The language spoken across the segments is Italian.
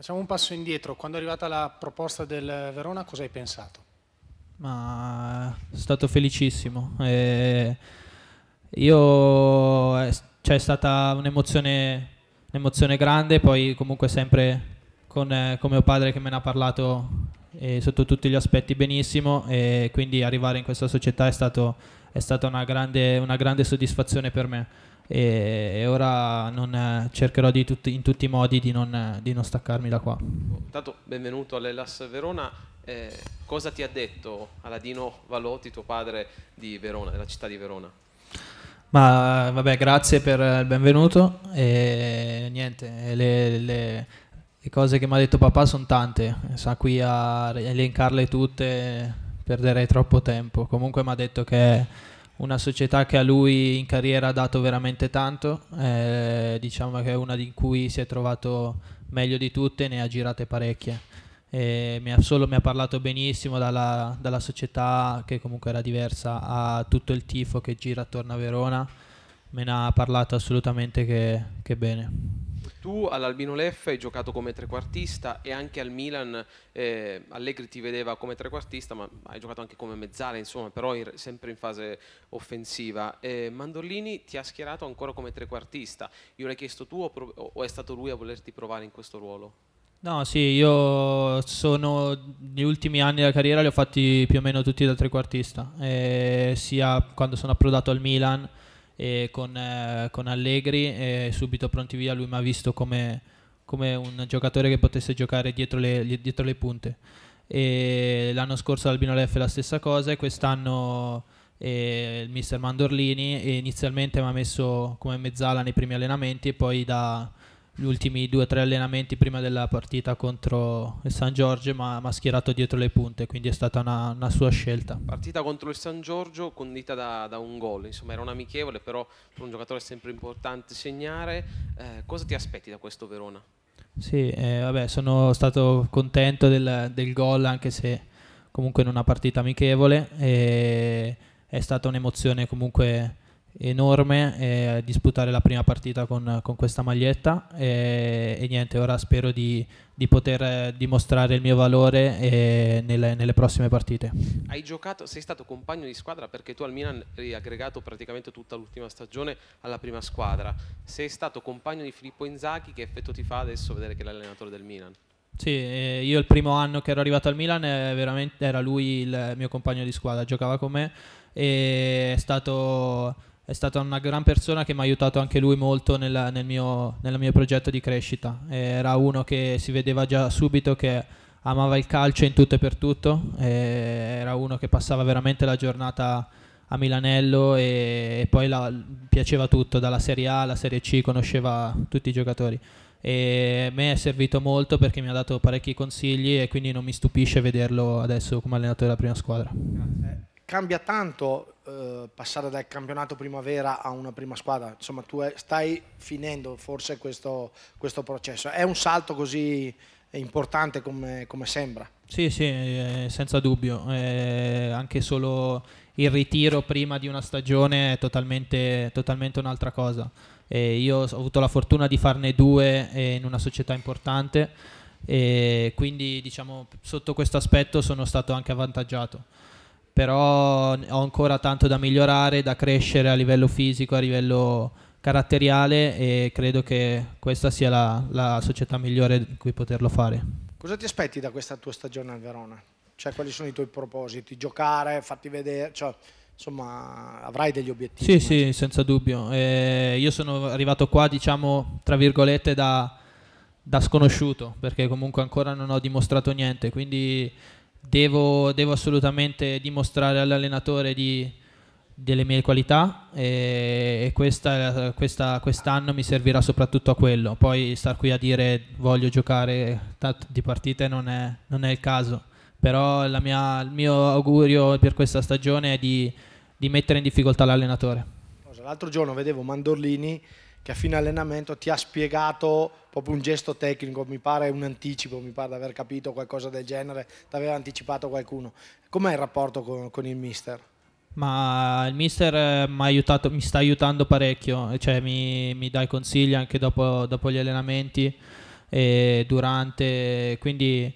Facciamo un passo indietro, quando è arrivata la proposta del Verona cosa hai pensato? Ma sono eh, stato felicissimo, eh, io, eh, c'è cioè, stata un'emozione, un'emozione, grande, poi comunque sempre con, eh, con mio padre che me ne ha parlato eh, sotto tutti gli aspetti benissimo e quindi arrivare in questa società è, stato, è stata una grande, una grande soddisfazione per me e, ora non, cercherò tut- in tutti i modi di non, di non staccarmi da qua. Intanto benvenuto all'Elas Verona, eh, cosa ti ha detto Aladino Valotti, tuo padre di Verona, della città di Verona? Ma vabbè, grazie per il benvenuto e niente, le, le, le cose che mi ha detto papà sono tante, sa qui a elencarle tutte perderei troppo tempo, comunque mi ha detto che una società che a lui in carriera ha dato veramente tanto, eh, diciamo che è una in cui si è trovato meglio di tutte, ne ha girate parecchie. E mi ha, solo mi ha parlato benissimo dalla, dalla, società che comunque era diversa a tutto il tifo che gira attorno a Verona, me ne ha parlato assolutamente che, che bene. Tu all'Albino Leffa hai giocato come trequartista e anche al Milan eh, Allegri ti vedeva come trequartista, ma hai giocato anche come mezzale, insomma, però in, sempre in fase offensiva. Eh, Mandolini ti ha schierato ancora come trequartista. Io l'hai chiesto tu o, o è stato lui a volerti provare in questo ruolo? No, sì, io sono gli ultimi anni della carriera li ho fatti più o meno tutti da trequartista, eh, sia quando sono approdato al Milan e con, eh, con Allegri e subito pronti via lui mi ha visto come, come un giocatore che potesse giocare dietro le, dietro le punte. E l'anno scorso Albino Leff è la stessa cosa e quest'anno eh, il mister Mandorlini inizialmente mi ha messo come mezzala nei primi allenamenti e poi da gli ultimi due o tre allenamenti prima della partita contro il San Giorgio, ma, ha schierato dietro le punte, quindi è stata una, una sua scelta. Partita contro il San Giorgio condita da, da un gol, insomma era un amichevole, però per un giocatore è sempre importante segnare. Eh, cosa ti aspetti da questo Verona? Sì, eh, vabbè, sono stato contento del, del gol, anche se comunque in una partita amichevole, e è stata un'emozione comunque enorme eh, disputare la prima partita con, con questa maglietta e, e, niente, ora spero di, di, poter eh, dimostrare il mio valore eh, nelle, nelle, prossime partite. Hai giocato, sei stato compagno di squadra perché tu al Milan hai aggregato praticamente tutta l'ultima stagione alla prima squadra, sei stato compagno di Filippo Inzaghi che effetto ti fa adesso vedere che è l'allenatore del Milan? Sì, eh, io il primo anno che ero arrivato al Milan eh, era lui il mio compagno di squadra, giocava con me e è stato è stata una gran persona che mi ha aiutato anche lui molto nella, nel, mio, nel, mio, progetto di crescita. Era uno che si vedeva già subito che amava il calcio in tutto e per tutto, era uno che passava veramente la giornata a Milanello e, poi la, piaceva tutto, dalla Serie A alla Serie C, conosceva tutti i giocatori. E a me è servito molto perché mi ha dato parecchi consigli e quindi non mi stupisce vederlo adesso come allenatore della prima squadra. Grazie cambia tanto eh, passare dal campionato primavera a una prima squadra? Insomma, tu eh, stai finendo forse questo, questo processo. È un salto così importante come, come sembra? Sì, sì, eh, senza dubbio. Eh, anche solo il ritiro prima di una stagione è totalmente, totalmente un'altra cosa. io ho avuto la fortuna di farne due eh, in una società importante e quindi diciamo sotto questo aspetto sono stato anche avvantaggiato però ho ancora tanto da migliorare, da crescere a livello fisico, a livello caratteriale e credo che questa sia la, la società migliore in cui poterlo fare. Cosa ti aspetti da questa tua stagione al Verona? Cioè, quali sono i tuoi propositi? Giocare, farti vedere? Cioè, insomma, avrai degli obiettivi? Sì, sì, senza dubbio. Eh, io sono arrivato qua, diciamo, tra virgolette, da, da sconosciuto, perché comunque ancora non ho dimostrato niente, quindi Devo, devo, assolutamente dimostrare all'allenatore di, delle mie qualità e, e questa, questa, quest'anno mi servirà soprattutto a quello. Poi star qui a dire voglio giocare di partite non è, non è il caso, però mia, il mio augurio per questa stagione è di, di mettere in difficoltà l'allenatore. L'altro giorno vedevo Mandorlini che a fine allenamento ti ha spiegato proprio un gesto tecnico, mi pare un anticipo, mi pare di aver capito qualcosa del genere, ti aveva anticipato qualcuno. Com'è il rapporto con, con il mister? Ma il mister eh, aiutato, mi sta aiutando parecchio, cioè mi, mi dà i consigli anche dopo, dopo gli allenamenti e durante, quindi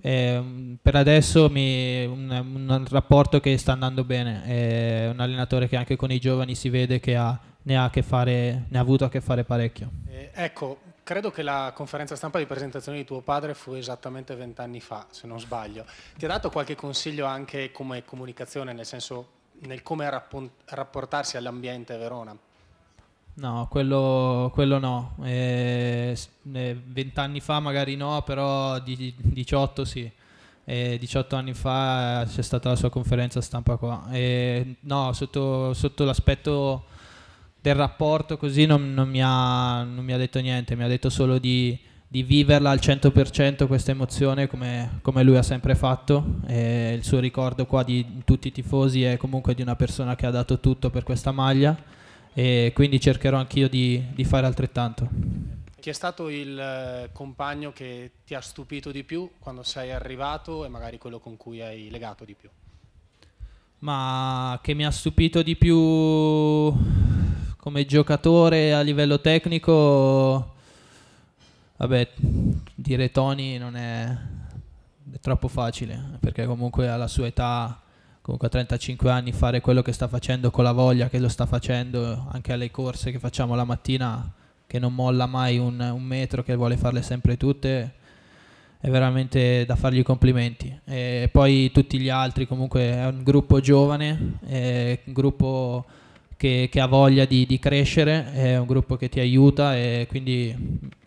eh, per adesso è un, un, rapporto che sta andando bene, è un allenatore che anche con i giovani si vede che ha ne ha, fare, ne ha avuto a che fare parecchio. Eh, ecco, credo che la conferenza stampa di presentazione di tuo padre fu esattamente vent'anni fa, se non sbaglio. Ti ha dato qualche consiglio anche come comunicazione, nel senso nel come rapportarsi all'ambiente Verona? No, quello, quello no. Eh, eh, vent'anni eh, fa magari no, però di, 18 sì. Eh, 18 anni fa c'è stata la sua conferenza stampa qua. Eh, no, sotto, sotto l'aspetto del rapporto così non, non, mi ha, non, mi ha, detto niente, mi ha detto solo di, di viverla al 100% questa emozione come, come, lui ha sempre fatto e il suo ricordo qua di tutti i tifosi è comunque di una persona che ha dato tutto per questa maglia e quindi cercherò anch'io di, di fare altrettanto. Chi è stato il eh, compagno che ti ha stupito di più quando sei arrivato e magari quello con cui hai legato di più? Ma che mi ha stupito di più come giocatore a livello tecnico, vabbè, dire Tony non è, è troppo facile, perché comunque alla sua età comunque a 35 anni fare quello che sta facendo con la voglia che lo sta facendo anche alle corse che facciamo la mattina che non molla mai un, un metro che vuole farle sempre tutte è veramente da fargli i complimenti e poi tutti gli altri comunque è un gruppo giovane è un gruppo che, che ha voglia di, di, crescere, è un gruppo che ti aiuta e quindi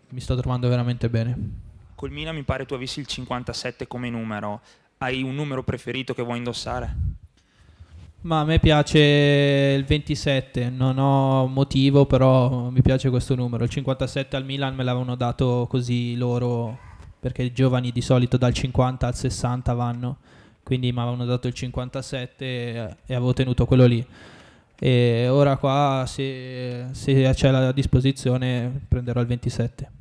mi sto trovando veramente bene. Col Milan mi pare tu avessi il 57 come numero, hai un numero preferito che vuoi indossare? Ma a me piace il 27, non ho motivo, però mi piace questo numero. Il 57 al Milan me l'avevano dato così loro, perché i giovani di solito dal 50 al 60 vanno, quindi mi avevano dato il 57 e avevo tenuto quello lì e ora qua se, se c'è la disposizione prenderò il 27.